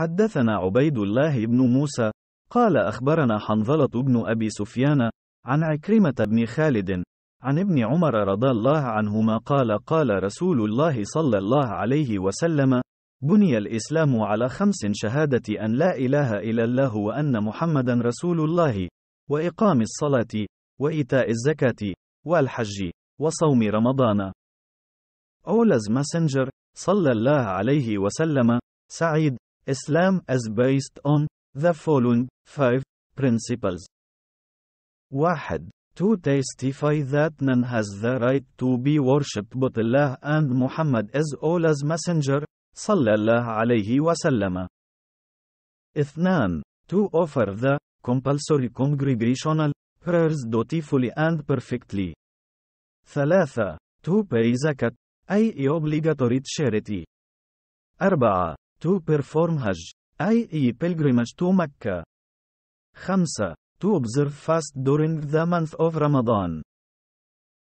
حدثنا عبيد الله بن موسى قال أخبرنا حنظلة بن أبي سفيان عن عكرمة بن خالد عن ابن عمر رضي الله عنهما قال قال رسول الله صلى الله عليه وسلم بني الإسلام على خمس شهادة أن لا إله إلا الله وأن محمدا رسول الله وإقام الصلاة وإيتاء الزكاة والحج وصوم رمضان اولز ماسنجر صلى الله عليه وسلم سعيد Islam is based on the following five principles. 1. To testify that none has the right to be worshipped but Allah and Muhammad is Allah's messenger, sallallahu alayhi وسلم. 2. To offer the compulsory congregational prayers dutifully and perfectly. 3. To pay zakat, أي obligatory charity. 4. To perform Hajj. i.e. pilgrimage to Mecca. 5. To observe fast during the month of Ramadan.